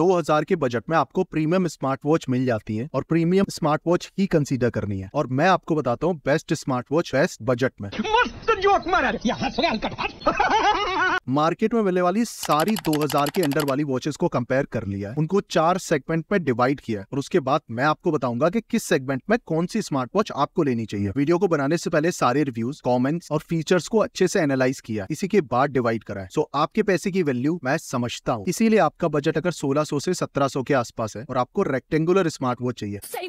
2000 के बजट में आपको प्रीमियम स्मार्ट वॉच मिल जाती है और प्रीमियम स्मार्ट वॉच ही कंसीडर करनी है और मैं आपको बताता हूँ best smart watch best budget में जोक मारा यहाँ मार्केट में मिलने वाली सारी 2000 के अंडर वाली वॉचेस को कंपेयर कर लिया है उनको चार सेगमेंट में डिवाइड किया और उसके बाद मैं आपको बताऊंगा कि किस सेगमेंट में कौन सी स्मार्ट वॉच आपको लेनी चाहिए वीडियो को बनाने से पहले सारे रिव्यूज कमेंट्स और फीचर्स को अच्छे से एनालाइज किया इसी के बाद डिवाइड करा है सो आपके पैसे की वैल्यू मैं समझता हूँ इसीलिए आपका बजट अगर सोलह सौ से सत्रह सौ के आसपास है और आपको रेक्टेंगुलर स्मार्ट वॉच चाहिए सही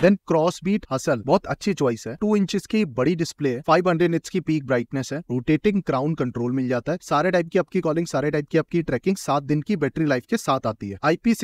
देन क्रॉस बीट हसल बहुत अच्छी चॉइस है टू इंच की बड़ी डिस्प्ले है फाइव हंड्रेड की पीक ब्राइटनेस है रोटेटिंग क्राउन कंट्रोल मिल जाता है सारे टाइप की आपकी कॉलिंग सारे टाइप की आपकी ट्रैकिंग सात दिन की बैटरी लाइफ के साथ आती है आईपी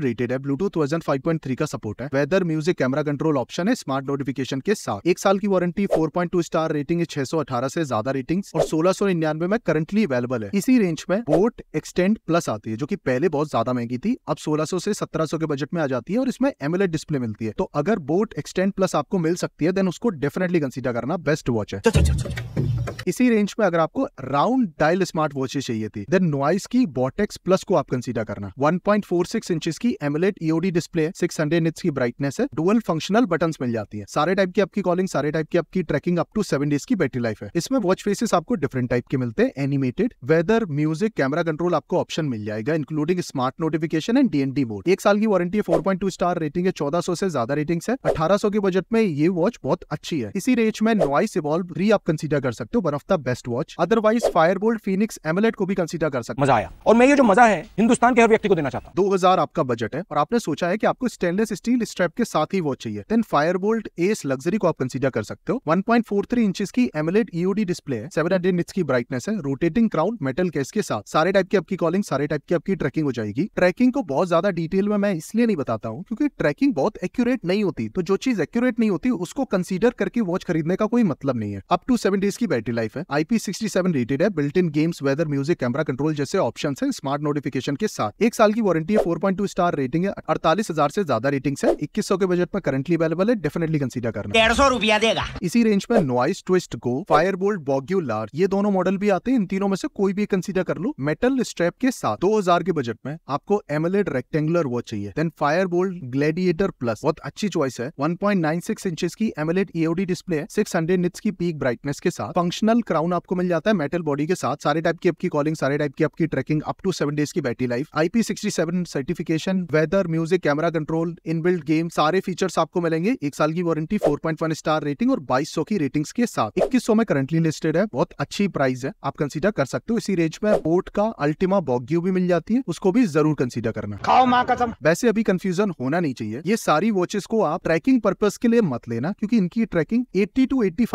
रेटेड है Bluetooth version five point three का सपोर्ट है weather music camera control option है स्मार्ट नोटिफिकेशन के साथ एक साल की warranty four point two star rating है छह सौ अठारह से ज्यादा रेटिंग और सोलह सौ निन्यानवे में करंटली अवेलेबल है इसी रेंज में बोट एक्सटेंड प्लस आती है जो की पहले बहुत ज्यादा महंगी थी अब सोलह सौ से सत्रह सौ के बजट में आ जाती है और इसमें एमएलएड डिस्प्ले मिलती है तो अगर अगर बोट एक्सटेंड प्लस आपको मिल सकती है देन उसको डेफिनेटली कंसीडर करना बेस्ट वॉच है इसी रेंज में अगर आपको राउंड डायल स्मार्ट वॉचे चाहिए थी देन नॉइस की बॉटेक्स प्लस को आप कंसीडर करना 1.46 इंचेस की एमलेट ईओडी डिस्प्ले 600 हंड्रेड की ब्राइटनेस है डुअल फंक्शनल बटन मिल जाती है सारे टाइप की आपकी कॉलिंग सारे टाइप की आपकी tracking up to seven days की बैटरी लाइफ है इसमें वॉच फेसेस आपको डिफरेंट टाइप के मिलते हैं animated weather music camera control आपको ऑप्शन मिल जाएगा including smart notification and DND mode एक साल की वारंटी है टू स्टार रेटिंग है सौ से ज्यादा रेटिंग है सौ के बजट में ये वॉच बहुत अच्छी है इसी रेंज में नॉइस इवॉल्व री आप कंसिडर कर सकते हो one of the best watch otherwise Fireboltt Phoenix AMOLED को भी कंसिडर कर सकते मजा आया और मैं ये जो मजा है हिंदुस्तान के हर व्यक्ति को देना चाहता हूँ दो आपका बजट है और आपने सोचा है की आपको स्टेनलेस स्टील स्ट्रैप के साथ ही वॉच चाहिए देन फायरबोल्ट एस लग्जरी को आप कंसिडर कर सकते हो one point four three inch की एमलेट ईओडी डिस्प्ले है सेवन हंड्रेड इंच की ब्राइटनेस है रोटेटिंग क्राउन मेटल केस के साथ सारे टाइप की आपकी कॉलिंग सारे टाइप की आपकी ट्रैकिंग हो जाएगी ट्रैकिंग को बहुत ज्यादा डिटेल में मैं इसलिए नहीं बताता हूँ क्योंकि ट्रैकिंग बहुत एक्यूरेट नहीं होती तो जो चीज एक्यूरेट नहीं होती उसको कंसिडर करके वॉच खरीदने का कोई मतलब नहीं है अप टू सेवन डेज की बैटरी लाइफ टाइप है आईपी रेटेड है built in games weather music camera control जैसे ऑप्शन है स्मार्ट नोटिफिकेशन के साथ एक साल की वारंटी है फोर स्टार रेटिंग है अड़तालीस हजार से ज्यादा रेटिंग है इक्कीस के बजट में करंटली अवेलेबल है डेफिनेटली कंसिडर करना डेढ़ सौ रुपया देगा इसी रेंज में Noise twist go Fireboltt Vogue large ये दोनों मॉडल भी आते हैं इन तीनों में से कोई भी कंसिडर कर लो मेटल स्ट्रैप के साथ दो हजार के बजट में आपको एमएलएड रेक्टेंगुलर वॉच चाहिए then Fireboltt Gladiator plus बहुत अच्छी चॉइस है one point nine six inches की एमएलएड ईओडी डिस्प्ले है सिक्स हंड्रेड निट्स की पीक ब्राइटनेस के साथ फंक्शनल ओरिजिनल क्राउन आपको मिल जाता है मेटल बॉडी के साथ सारे टाइप की आपकी कॉलिंग सारे टाइप की आपकी tracking up to seven days की battery life IP certification weather music camera control inbuilt game सारे फीचर्स आपको मिलेंगे एक साल की वारंटी 4.1 स्टार रेटिंग और 2200 की रेटिंग के साथ 2100 में करंटली लिस्टेड है बहुत अच्छी प्राइस है आप कंसिडर कर सकते हो इसी रेंज में बोट का अल्टीमा बॉग्यू भी मिल जाती है उसको भी जरूर कंसिडर करना खाओ माँ कसम वैसे अभी कंफ्यूजन होना नहीं चाहिए ये सारी वॉचेस को आप ट्रैकिंग पर्पज के लिए मत लेना क्योंकि इनकी ट्रैकिंग एट्टी टू एट्टी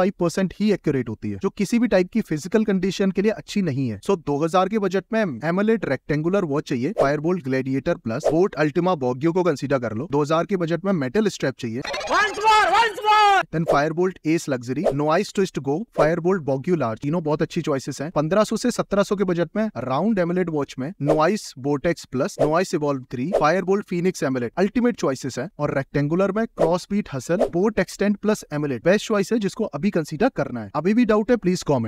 ही एक्यूरेट होती है जो किसी किसी भी टाइप की फिजिकल कंडीशन के लिए अच्छी नहीं है सो so, 2000 के बजट में एमलेट रेक्टेंगुलर वॉच चाहिए Fireboltt Gladiator plus boAt Ultima Vogue को कंसिडर कर लो 2000 के बजट में मेटल स्ट्रैप चाहिए then Fireboltt S luxury Noise twist go Fireboltt Vogue large तीनों बहुत अच्छी चॉइसेस हैं 1500 से 1700 के बजट में राउंड एमलेट वॉच में Noise Vortex plus Noise Evolve three Fireboltt Phoenix AMOLED ultimate choices हैं और रेक्टेंगुलर में cross beat hustle boAt Xtend plus AMOLED best choice है जिसको अभी कंसिडर करना है अभी भी डाउट है प्लीज please comment.